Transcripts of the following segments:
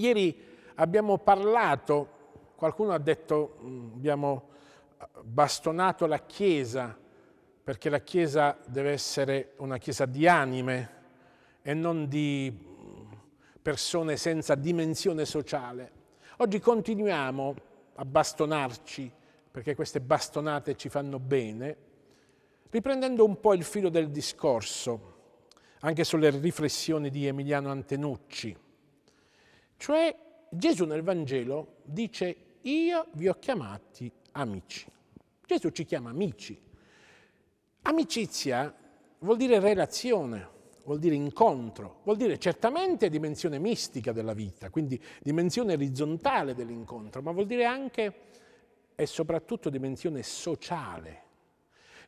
Ieri abbiamo parlato, qualcuno ha detto mm, abbiamo eh, bastonato la Chiesa perché la Chiesa deve essere una Chiesa di anime e non di mm, persone senza dimensione sociale. Oggi continuiamo a bastonarci perché queste bastonate ci fanno bene, riprendendo un po' il filo del discorso, anche sulle riflessioni di Emiliano Antenucci cioè Gesù nel Vangelo dice io vi ho chiamati amici. Gesù ci chiama amici. Amicizia vuol dire relazione, vuol dire incontro, vuol dire certamente dimensione mistica della vita, quindi dimensione orizzontale dell'incontro, ma vuol dire anche e soprattutto dimensione sociale.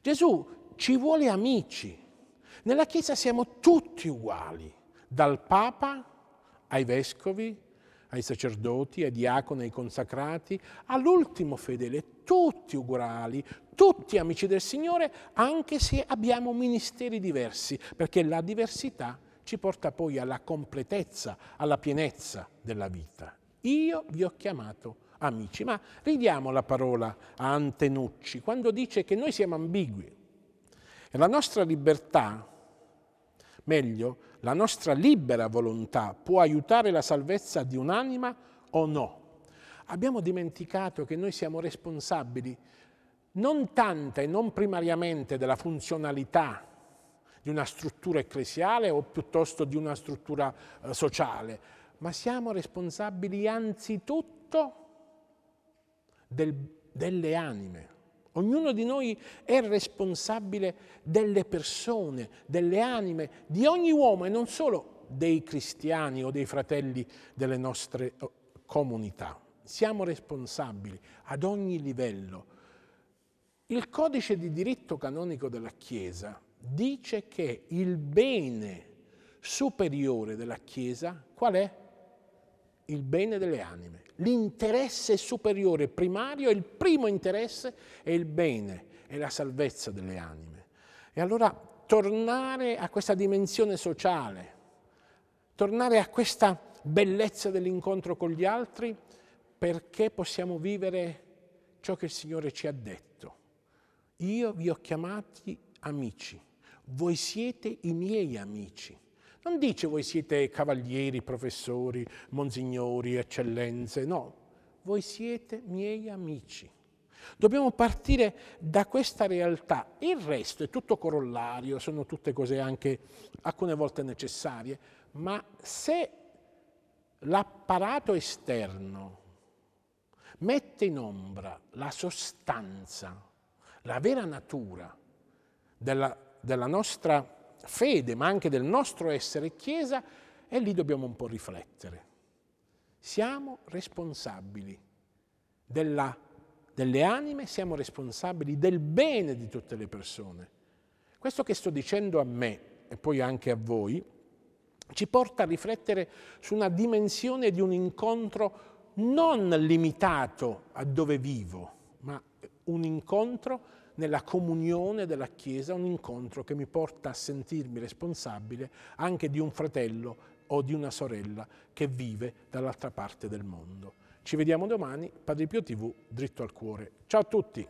Gesù ci vuole amici. Nella Chiesa siamo tutti uguali, dal Papa ai vescovi, ai sacerdoti, ai diaconi, ai consacrati, all'ultimo fedele, tutti uguali, tutti amici del Signore, anche se abbiamo ministeri diversi, perché la diversità ci porta poi alla completezza, alla pienezza della vita. Io vi ho chiamato amici, ma ridiamo la parola a Antenucci quando dice che noi siamo ambigui. E la nostra libertà Meglio, la nostra libera volontà può aiutare la salvezza di un'anima o no? Abbiamo dimenticato che noi siamo responsabili non tanto e non primariamente della funzionalità di una struttura ecclesiale o piuttosto di una struttura eh, sociale, ma siamo responsabili anzitutto del, delle anime. Ognuno di noi è responsabile delle persone, delle anime, di ogni uomo e non solo dei cristiani o dei fratelli delle nostre oh, comunità. Siamo responsabili ad ogni livello. Il codice di diritto canonico della Chiesa dice che il bene superiore della Chiesa qual è? il bene delle anime. L'interesse superiore primario, il primo interesse è il bene, è la salvezza delle anime. E allora tornare a questa dimensione sociale, tornare a questa bellezza dell'incontro con gli altri perché possiamo vivere ciò che il Signore ci ha detto. Io vi ho chiamati amici, voi siete i miei amici. Non dice voi siete cavalieri, professori, monsignori, eccellenze, no, voi siete miei amici. Dobbiamo partire da questa realtà. Il resto è tutto corollario, sono tutte cose anche alcune volte necessarie, ma se l'apparato esterno mette in ombra la sostanza, la vera natura della, della nostra fede, ma anche del nostro essere Chiesa, e lì dobbiamo un po' riflettere. Siamo responsabili della, delle anime, siamo responsabili del bene di tutte le persone. Questo che sto dicendo a me e poi anche a voi ci porta a riflettere su una dimensione di un incontro non limitato a dove vivo, ma un incontro nella comunione della Chiesa un incontro che mi porta a sentirmi responsabile anche di un fratello o di una sorella che vive dall'altra parte del mondo. Ci vediamo domani, Padre Pio TV, dritto al cuore. Ciao a tutti!